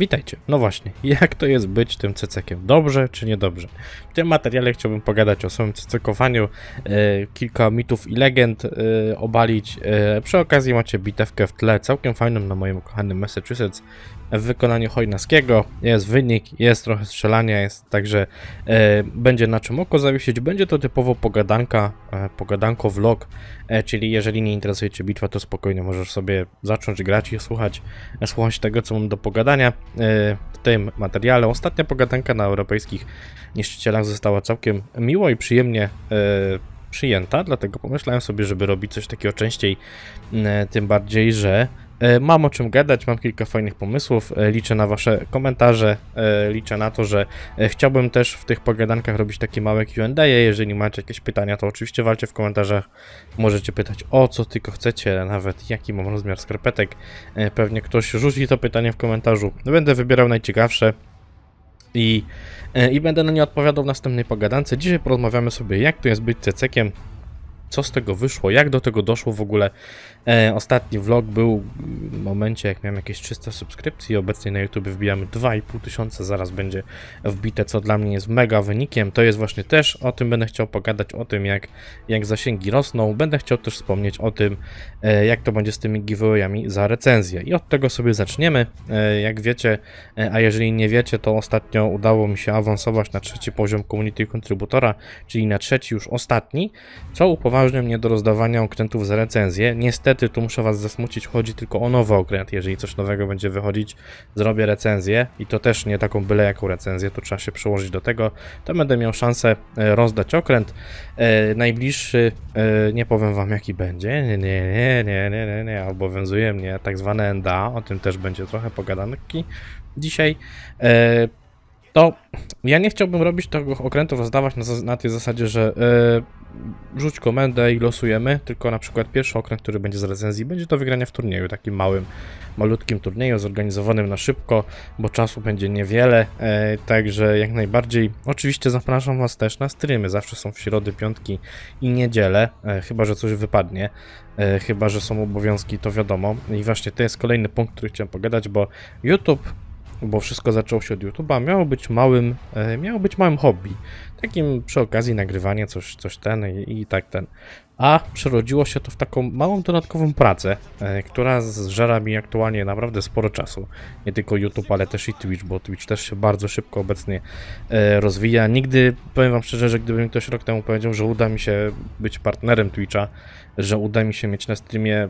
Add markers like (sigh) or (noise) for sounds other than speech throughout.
Witajcie. No właśnie, (laughs) jak to jest być tym cecekiem? Dobrze czy niedobrze? W tym materiale chciałbym pogadać o samym cecekowaniu, e, kilka mitów i legend e, obalić. E, przy okazji macie bitewkę w tle, całkiem fajną na moim kochanym Massachusetts, w wykonaniu Chojnackiego. Jest wynik, jest trochę strzelania, jest także e, będzie na czym oko zawiesić. Będzie to typowo pogadanka, e, pogadanko vlog, e, czyli jeżeli nie interesuje Cię bitwa, to spokojnie możesz sobie zacząć grać i słuchać, e, słuchać tego, co mam do pogadania e, w tym materiale. Ostatnia pogadanka na europejskich niszczycielach została całkiem miło i przyjemnie e, przyjęta, dlatego pomyślałem sobie, żeby robić coś takiego częściej, tym bardziej, że E, mam o czym gadać, mam kilka fajnych pomysłów, e, liczę na Wasze komentarze, e, liczę na to, że chciałbym też w tych pogadankach robić takie małe Q&A, jeżeli macie jakieś pytania, to oczywiście walcie w komentarzach, możecie pytać o co tylko chcecie, nawet jaki mam rozmiar skarpetek, pewnie ktoś rzuci to pytanie w komentarzu, będę wybierał najciekawsze, i, i będę na nie odpowiadał w następnej pogadance. Dzisiaj porozmawiamy sobie, jak to jest być cecekiem, co z tego wyszło, jak do tego doszło w ogóle. E, ostatni vlog był w momencie, jak miałem jakieś 300 subskrypcji, obecnie na YouTube wbijamy 2,5 tysiąca, zaraz będzie wbite, co dla mnie jest mega wynikiem. To jest właśnie też, o tym będę chciał pogadać, o tym jak, jak zasięgi rosną. Będę chciał też wspomnieć o tym, e, jak to będzie z tymi giveawayami za recenzję. I od tego sobie zaczniemy. E, jak wiecie, e, a jeżeli nie wiecie, to ostatnio udało mi się awansować na trzeci poziom community Contributora, czyli na trzeci już ostatni, co upoważnia upoważnia mnie do rozdawania okrętów za recenzję. Niestety, tu muszę Was zasmucić, chodzi tylko o nowy okręt. Jeżeli coś nowego będzie wychodzić, zrobię recenzję i to też nie taką byle jaką recenzję, to trzeba się przełożyć do tego. To będę miał szansę e, rozdać okręt. E, najbliższy, e, nie powiem Wam jaki będzie, nie, nie, nie, nie, nie, nie, nie, obowiązuje mnie tak zwane NDA, o tym też będzie trochę pogadanki dzisiaj. E, to ja nie chciałbym robić tego okrętu, rozdawać na, na tej zasadzie, że yy, rzuć komendę i losujemy, tylko na przykład pierwszy okręt, który będzie z recenzji, będzie do wygrania w turnieju, takim małym, malutkim turnieju, zorganizowanym na szybko, bo czasu będzie niewiele, yy, także jak najbardziej. Oczywiście zapraszam Was też na streamy, zawsze są w środy, piątki i niedzielę, yy, chyba, że coś wypadnie, chyba, że są obowiązki, to wiadomo. I właśnie to jest kolejny punkt, który chciałem pogadać, bo YouTube bo wszystko zaczęło się od YouTube'a, miało być małym, e, miało być małym hobby. Takim przy okazji nagrywanie coś, coś ten i, i tak ten. A przerodziło się to w taką małą dodatkową pracę, e, która zżera mi aktualnie naprawdę sporo czasu. Nie tylko YouTube, ale też i Twitch, bo Twitch też się bardzo szybko obecnie e, rozwija. Nigdy, powiem wam szczerze, że gdyby mi ktoś rok temu powiedział, że uda mi się być partnerem Twitcha, że uda mi się mieć na streamie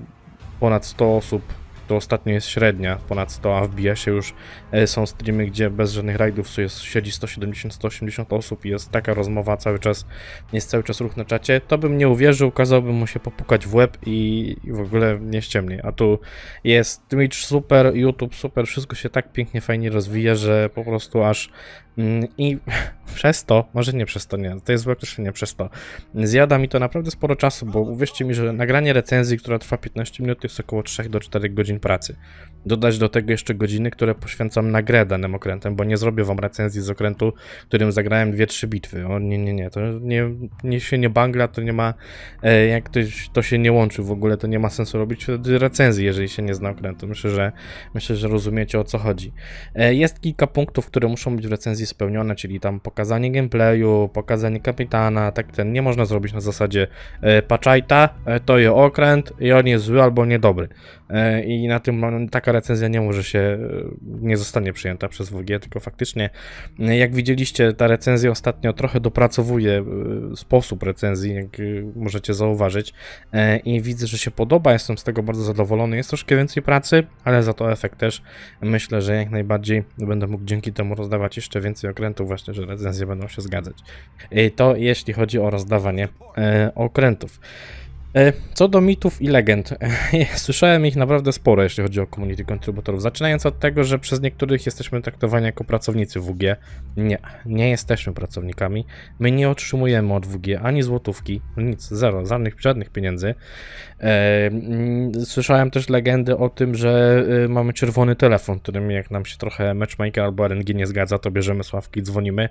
ponad 100 osób to ostatnio jest średnia ponad 100, a wbija się już, e, są streamy, gdzie bez żadnych rajdów jest, siedzi 170-180 osób i jest taka rozmowa cały czas, jest cały czas ruch na czacie, to bym nie uwierzył, kazałbym mu się popukać w łeb i, w ogóle nie ściemnie. A tu jest Twitch super, YouTube super, wszystko się tak pięknie, fajnie rozwija, że po prostu aż mm, i (laughs) przez to, może nie przez to, nie, to jest złe określenie, przez to, zjada mi to naprawdę sporo czasu, bo uwierzcie mi, że nagranie recenzji, która trwa 15 minut, to jest około 3 do 4 godzin pracy. Dodać do tego jeszcze godziny, które poświęcam na grę danym okrętem, bo nie zrobię wam recenzji z okrętu, którym zagrałem 2-3 bitwy. O nie, nie, nie, to nie, nie się nie bangla, to nie ma, e, jak ktoś, to się nie łączy w ogóle, to nie ma sensu robić recenzji, jeżeli się nie zna okrętu. Myślę, że myślę, że rozumiecie o co chodzi. E, jest kilka punktów, które muszą być w recenzji spełnione, czyli tam pokazać pokazanie gameplayu, pokazanie kapitana, tak ten, nie można zrobić na zasadzie e, paczajta, e, to jest okręt i on jest zły albo niedobry. E, I na tym taka recenzja nie może się, e, nie zostanie przyjęta przez WG, tylko faktycznie, e, jak widzieliście, ta recenzja ostatnio trochę dopracowuje e, sposób recenzji, jak możecie zauważyć. I widzę, że się podoba, jestem z tego bardzo zadowolony. Jest troszkę więcej pracy, ale za to efekt też. Myślę, że jak najbardziej będę mógł dzięki temu rozdawać jeszcze więcej okrętów właśnie, że recenzja recenzje będą się zgadzać. Y, to jeśli chodzi o rozdawanie e, okrętów. E, co do mitów i legend, (laughs) słyszałem ich naprawdę sporo, jeśli chodzi o community kontrybutorów. Zaczynając od tego, że przez niektórych jesteśmy traktowani jako pracownicy WG. Nie, nie jesteśmy pracownikami. My nie otrzymujemy od WG ani złotówki, nic, zero, żadnych, żadnych pieniędzy. E, mm, słyszałem też legendy o tym, że e, mamy czerwony telefon, którym jak nam się trochę matchmaker albo RNG nie zgadza, to bierzemy sławki, dzwonimy.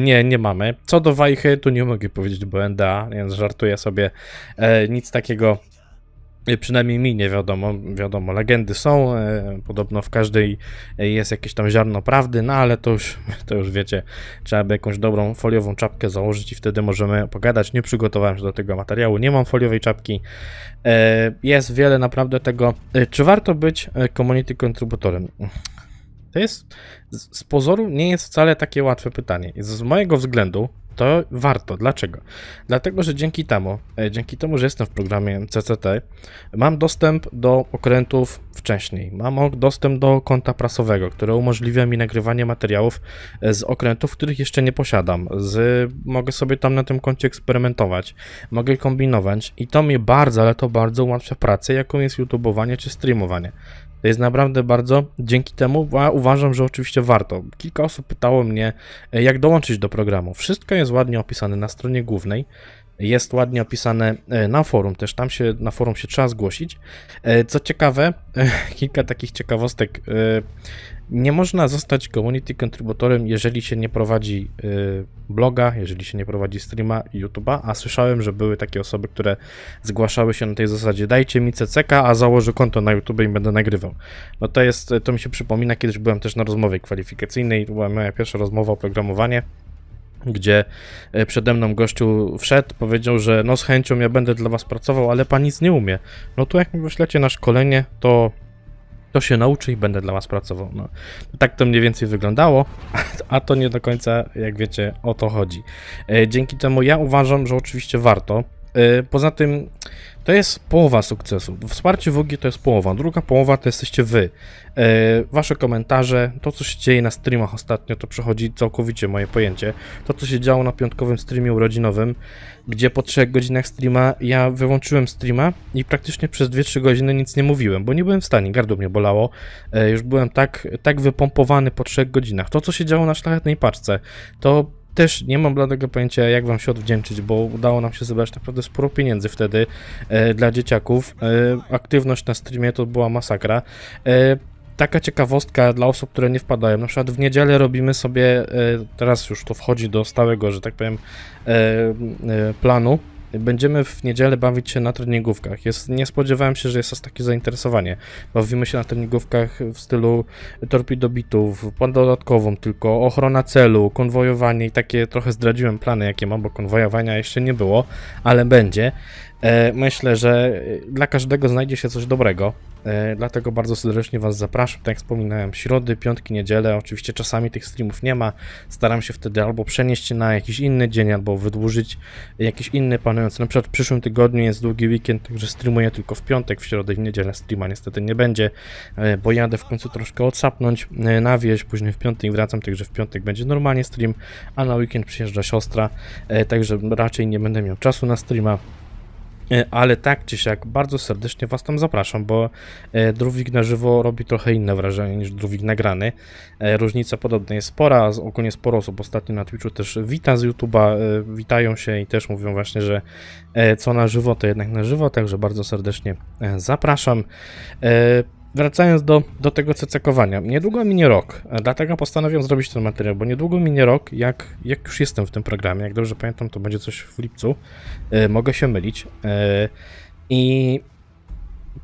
Nie, nie mamy. Co do Wajchy, tu nie mogę powiedzieć, bo NDA, więc żartuję sobie nic takiego e, Przynajmniej mi nie wiadomo, wiadomo, legendy są, e, podobno w każdej e, jest jakieś tam ziarno prawdy, no ale to już, (laughs) to już wiecie, trzeba by jakąś dobrą foliową czapkę założyć i wtedy możemy pogadać. Nie przygotowałem się do tego materiału, nie mam foliowej czapki. Jest wiele naprawdę tego. Czy warto być community kontrybutorem? To jest z pozoru nie jest wcale takie łatwe pytanie. Z mojego względu, to warto. Dlaczego? Dlatego, że dzięki temu, e, dzięki temu, że jestem w programie CCT, mam dostęp do okrętów wcześniej. Mam dostęp do konta prasowego, które umożliwia mi nagrywanie materiałów e, z okrętów, których jeszcze nie posiadam. Z, mogę sobie tam na tym koncie eksperymentować, mogę kombinować i to mnie bardzo, ale to bardzo ułatwia pracę, jaką jest YouTubeowanie czy streamowanie. To jest naprawdę bardzo dzięki temu, a uważam, że oczywiście warto. Kilka osób pytało mnie, e, jak dołączyć do programu. Wszystko jest ładnie opisane na stronie głównej jest ładnie opisane e, na forum, też tam się na forum się trzeba zgłosić. E, co ciekawe, (laughs) kilka takich ciekawostek nie można zostać community contributorem, jeżeli się nie prowadzi y, bloga, jeżeli się nie prowadzi streama YouTube'a, a słyszałem, że były takie osoby, które zgłaszały się na tej zasadzie dajcie mi CCK, a założę konto na YouTube i będę nagrywał. No to jest, to mi się przypomina, kiedyś byłem też na rozmowie kwalifikacyjnej, to była moja pierwsza rozmowa o programowanie, gdzie y, przede mną gościu wszedł, powiedział, że no z chęcią ja będę dla was pracował, ale pan nic nie umie. No to jak mi wyślecie na szkolenie, to to się nauczy i będę dla was pracował. No, tak to mniej więcej wyglądało, (laughs) a to nie do końca, jak wiecie, o to chodzi. E, dzięki temu ja uważam, że oczywiście warto. E, poza tym to jest połowa sukcesu. Wsparcie WG to jest połowa. Druga połowa to jesteście wy. E, wasze komentarze, to co się dzieje na streamach ostatnio, to przechodzi całkowicie moje pojęcie. To co się działo na piątkowym streamie urodzinowym, gdzie po 3 godzinach streama ja wyłączyłem streama i praktycznie przez 2-3 godziny nic nie mówiłem, bo nie byłem w stanie, gardło mnie bolało. E, już byłem tak, tak wypompowany po 3 godzinach. To co się działo na szlachetnej paczce, to też nie mam bladego pojęcia, jak wam się odwdzięczyć, bo udało nam się zebrać naprawdę sporo pieniędzy wtedy e, dla dzieciaków. E, aktywność na streamie to była masakra. E, taka ciekawostka dla osób, które nie wpadają. Na przykład w niedzielę robimy sobie, e, teraz już to wchodzi do stałego, że tak powiem, e, e, planu Będziemy w niedzielę bawić się na treningówkach. Jest, nie spodziewałem się, że jest aż takie zainteresowanie. Bawimy się na treningówkach w stylu torpidobitów, plan dodatkową tylko, ochrona celu, konwojowanie i takie trochę zdradziłem plany, jakie mam, bo konwojowania jeszcze nie było, ale będzie. E, myślę, że e, dla każdego znajdzie się coś dobrego, e, dlatego bardzo serdecznie Was zapraszam. Tak jak wspominałem, środy, piątki, niedzielę. Oczywiście czasami tych streamów nie ma. Staram się wtedy albo przenieść na jakiś inny dzień, albo wydłużyć jakiś inny panujący. Na przykład w przyszłym tygodniu jest długi weekend, także streamuję tylko w piątek, w środę i w niedzielę streama niestety nie będzie, bo jadę w końcu troszkę odsapnąć na wieś, później w piątek wracam, także w piątek będzie normalnie stream, a na weekend przyjeżdża siostra, także raczej nie będę miał czasu na streama. E, ale tak czy siak, bardzo serdecznie Was tam zapraszam, bo e, Druwik na żywo robi trochę inne wrażenie niż Druwik nagrany. E, różnica podobna jest spora, ogólnie sporo osób ostatnio na Twitchu też wita z YouTube'a, witają się i też mówią właśnie, że co na żywo to jednak na żywo, także bardzo serdecznie zapraszam wracając do, do tego cecekowania. Niedługo minie rok, dlatego postanowiłem zrobić ten materiał, bo niedługo minie rok, jak, jak już jestem w tym programie, jak dobrze pamiętam, to będzie coś w lipcu, e, mogę się mylić. E, I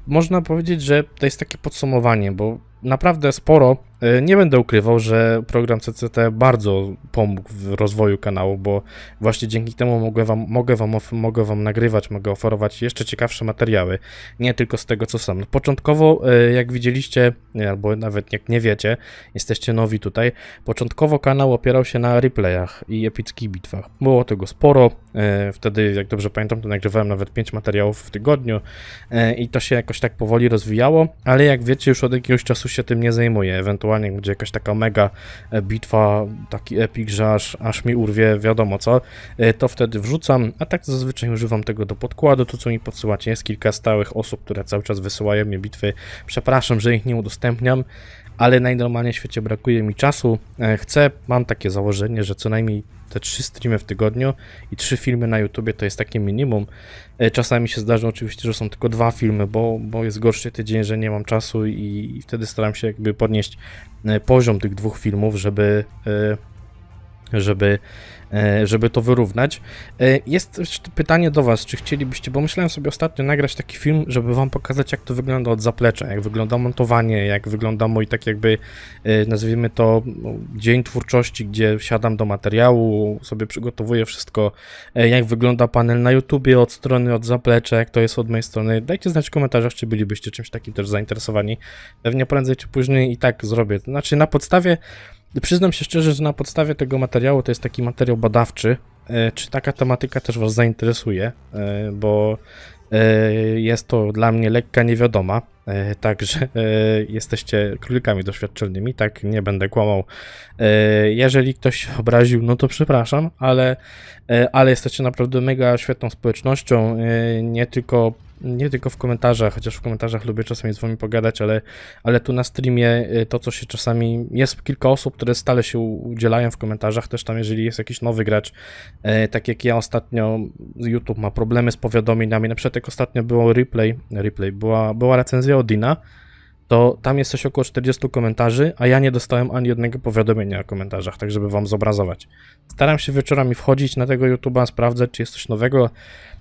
można powiedzieć, że to jest takie podsumowanie, bo naprawdę sporo E, nie będę ukrywał, że program CCT bardzo pomógł w rozwoju kanału, bo właśnie dzięki temu mogę wam, mogę wam, mogę wam nagrywać, mogę oferować jeszcze ciekawsze materiały, nie tylko z tego co sam. Początkowo, e, jak widzieliście, albo nawet jak nie wiecie, jesteście nowi tutaj, początkowo kanał opierał się na replayach i epickich bitwach. Było tego sporo, e, wtedy jak dobrze pamiętam, to nagrywałem nawet 5 materiałów w tygodniu i to się jakoś tak powoli rozwijało, ale jak wiecie, już od jakiegoś czasu się tym nie zajmuję, ewentualnie gdzie jakaś taka mega e, bitwa, taki epic, że aż, aż mi urwie wiadomo co, e, to wtedy wrzucam, a tak zazwyczaj używam tego do podkładu, to co mi podsyłacie, jest kilka stałych osób, które cały czas wysyłają mi bitwy, przepraszam, że ich nie udostępniam, ale najnormalniej w świecie brakuje mi czasu. E, chcę, mam takie założenie, że co najmniej te trzy streamy w tygodniu i trzy filmy na YouTubie to jest takie minimum. E, czasami się zdarza oczywiście, że są tylko dwa filmy, bo, bo jest gorszy tydzień, że nie mam czasu i, i wtedy staram się jakby podnieść e, poziom tych dwóch filmów, żeby żeby, e, żeby to wyrównać. E, jest pytanie do Was, czy chcielibyście, bo myślałem sobie ostatnio nagrać taki film, żeby Wam pokazać, jak to wygląda od zaplecza, jak wygląda montowanie, jak wygląda mój tak jakby, e, nazwijmy to, no, dzień twórczości, gdzie siadam do materiału, sobie przygotowuję wszystko, jak wygląda panel na YouTubie od strony, od zaplecza, jak to jest od mojej strony. Dajcie znać w komentarzach, czy bylibyście czymś takim też zainteresowani. Pewnie prędzej czy później i tak zrobię. Znaczy na podstawie Przyznam się szczerze, że na podstawie tego materiału to jest taki materiał badawczy. E, czy taka tematyka też Was zainteresuje? E, bo e, jest to dla mnie lekka niewiadoma, także jesteście królikami doświadczalnymi, tak nie będę kłamał. Jeżeli ktoś się obraził, no to przepraszam, ale, ale jesteście naprawdę mega świetną społecznością, nie tylko nie tylko w komentarzach, chociaż w komentarzach lubię czasami z wami pogadać, ale, ale tu na streamie y, to, co się czasami, jest kilka osób, które stale się udzielają w komentarzach, też tam jeżeli jest jakiś nowy gracz, e, tak jak ja ostatnio, YouTube ma problemy z powiadomieniami, na przykład jak ostatnio było replay, replay była, była recenzja Odina, to tam jest coś około 40 komentarzy, a ja nie dostałem ani jednego powiadomienia o komentarzach, tak żeby wam zobrazować. Staram się wieczorami wchodzić na tego YouTube'a, sprawdzać, czy jest coś nowego,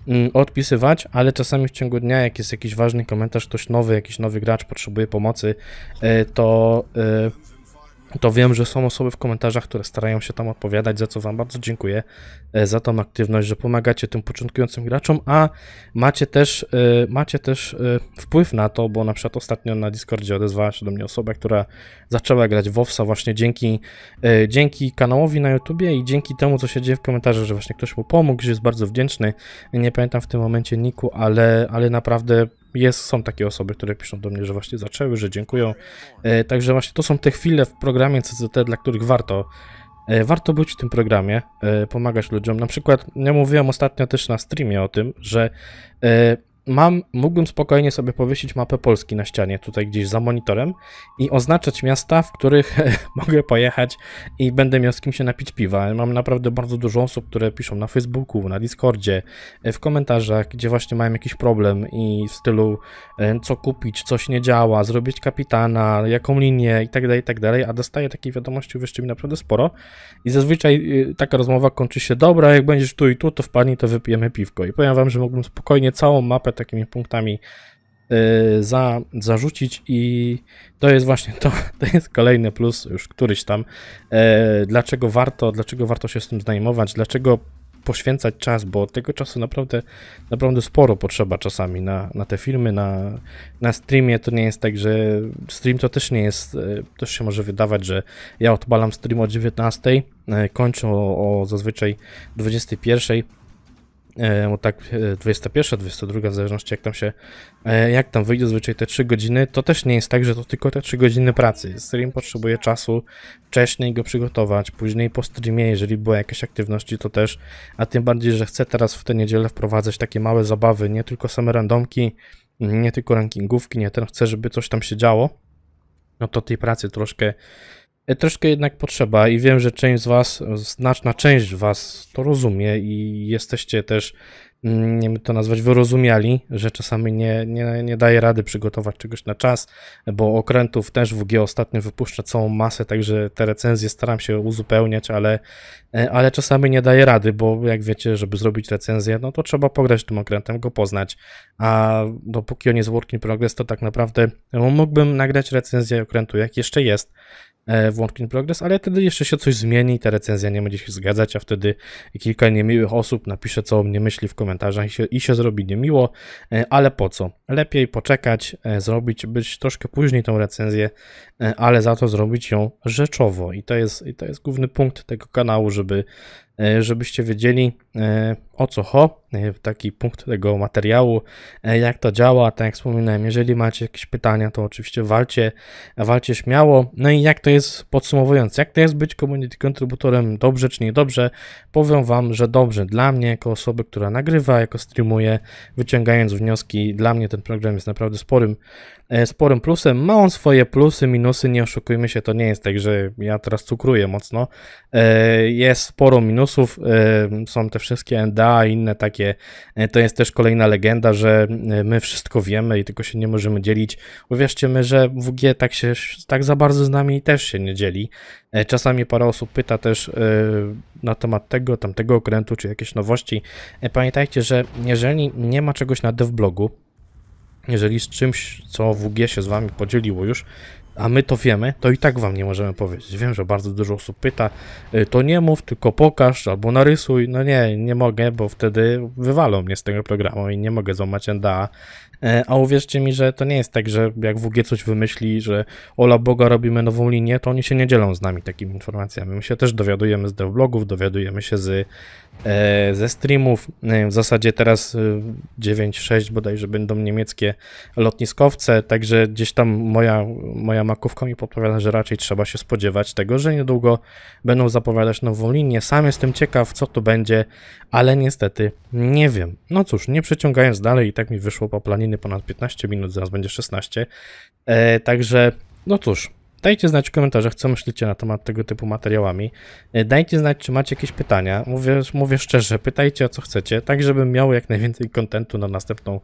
mm, odpisywać, ale czasami w ciągu dnia, jak jest jakiś ważny komentarz, ktoś nowy, jakiś nowy gracz potrzebuje pomocy, y, to y, to wiem, że są osoby w komentarzach, które starają się tam odpowiadać, za co Wam bardzo dziękuję e, za tą aktywność, że pomagacie tym początkującym graczom, a macie też, e, macie też e, wpływ na to, bo na przykład ostatnio na Discordzie odezwała się do mnie osoba, która zaczęła grać w WoWsa właśnie dzięki, dzięki kanałowi na YouTubie i dzięki temu, co się dzieje w komentarzach, że właśnie ktoś mu pomógł, że jest bardzo wdzięczny. Nie pamiętam w tym momencie niku, ale, ale naprawdę jest, są takie osoby, które piszą do mnie, że właśnie zaczęły, że dziękują. E, także właśnie to są te chwile w programie CCT, dla których warto e, warto być w tym programie, e, pomagać ludziom. Na przykład ja mówiłem ostatnio też na streamie o tym, że mam, mógłbym spokojnie sobie powiesić mapę Polski na ścianie, tutaj gdzieś za monitorem i oznaczać miasta, w których (laughs) mogę pojechać i będę miał z kim się napić piwa. Mam naprawdę bardzo dużo osób, które piszą na Facebooku, na Discordzie, e, w komentarzach, gdzie właśnie mają jakiś problem i w stylu e, co kupić, coś nie działa, zrobić kapitana, jaką linię itd., tak itd., tak a dostaję takie wiadomości wyższy mi naprawdę sporo i zazwyczaj e, taka rozmowa kończy się, dobra, jak będziesz tu i tu, to w pani to wypijemy piwko i powiem wam, że mógłbym spokojnie całą mapę takimi punktami y, za, zarzucić i to jest właśnie to, (laughs) to jest kolejny plus, już któryś tam, y, dlaczego warto, dlaczego warto się z tym zajmować, dlaczego poświęcać czas, bo tego czasu naprawdę, naprawdę sporo potrzeba czasami na, na te filmy, na, na streamie to nie jest tak, że stream to też nie jest, y, też się może wydawać, że ja odpalam stream o 19, kończę o, o zazwyczaj 21, E, bo tak 21, e, 22, w zależności jak tam się, e, jak tam wyjdzie zwyczaj te 3 godziny, to też nie jest tak, że to tylko te 3 godziny pracy. Stream potrzebuje czasu, wcześniej go przygotować, później po streamie, jeżeli była jakaś aktywności, to też, a tym bardziej, że chcę teraz w tę niedzielę wprowadzać takie małe zabawy, nie tylko same randomki, nie tylko rankingówki, nie, ten chcę, żeby coś tam się działo, no to tej pracy troszkę E, troszkę jednak potrzeba i wiem, że część z Was, e, znaczna część z Was to rozumie i jesteście też, mm, nie wiem to nazwać, wyrozumiali, że czasami nie, nie, nie daje rady przygotować czegoś na czas, bo okrętów też WG ostatnio wypuszcza całą masę, także te recenzje staram się uzupełniać, ale, e, ale czasami nie daje rady, bo jak wiecie, żeby zrobić recenzję, no to trzeba pograć tym okrętem, go poznać, a dopóki on jest work in progress, to tak naprawdę no mógłbym nagrać recenzję okrętu, jak jeszcze jest, w e, Work in Progress, ale wtedy jeszcze się coś zmieni, ta recenzja nie będzie się zgadzać, a wtedy kilka niemiłych osób napisze, co o mnie myśli w komentarzach i się, i się zrobi niemiło, e, ale po co? Lepiej poczekać, e, zrobić być troszkę później tą recenzję, ale za to zrobić ją rzeczowo i to jest, i to jest główny punkt tego kanału, żeby E, żebyście wiedzieli e, o co ho, e, taki punkt tego materiału, jak to działa, tak jak wspominałem, jeżeli macie jakieś pytania, to oczywiście walcie, walcie śmiało, no i jak to jest, podsumowując, jak to jest być community kontrybutorem dobrze czy niedobrze, powiem Wam, że dobrze, dla mnie, jako osoby, która nagrywa, jako streamuje, wyciągając wnioski, dla mnie ten program jest naprawdę sporym, sporym plusem, ma on swoje plusy, minusy, nie oszukujmy się, to nie jest tak, że ja teraz cukruję mocno, jest sporo minusów, są te wszystkie NDA i inne takie. E, to jest też kolejna legenda, że e, my wszystko wiemy i tylko się nie możemy dzielić. Uwierzcie my, że WG tak się tak za bardzo z nami też się nie dzieli. E, czasami parę osób pyta też na temat tego, tamtego okrętu, czy jakieś nowości. Pamiętajcie, że jeżeli nie ma czegoś na devblogu, jeżeli z czymś, co WG się z wami podzieliło już, a my to wiemy, to i tak wam nie możemy powiedzieć. Wiem, że bardzo dużo osób pyta, y, to nie mów, tylko pokaż albo narysuj. No nie, nie mogę, bo wtedy wywalą mnie z tego programu i nie mogę złamać NDA E, a uwierzcie mi, że to nie jest tak, że jak WG coś wymyśli, że ola Boga robimy nową linię, to oni się nie dzielą z nami takimi informacjami. My się też dowiadujemy z devblogów, dowiadujemy się z, e, ze streamów. E, w zasadzie teraz 9.6 bodajże będą niemieckie lotniskowce, także gdzieś tam moja, moja makówka mi podpowiada, że raczej trzeba się spodziewać tego, że niedługo będą zapowiadać nową linię. Sam jestem ciekaw, co to będzie, ale niestety nie wiem. No cóż, nie przeciągając dalej, i tak mi wyszło po planie ponad 15 minut, zaraz będzie 16. E, także, no cóż, dajcie znać w komentarzach, co myślicie na temat tego typu materiałami. E, dajcie znać, czy macie jakieś pytania. Mówię, mówię szczerze, pytajcie o co chcecie, tak żebym miał jak najwięcej kontentu na następną,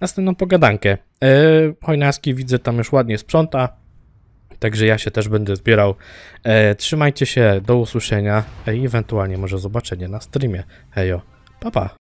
następną pogadankę. E, Hojnaski widzę tam już ładnie sprząta, Także ja się też będę zbierał. E, trzymajcie się, do usłyszenia i ewentualnie może zobaczenie na streamie. Hejo, papa. Pa.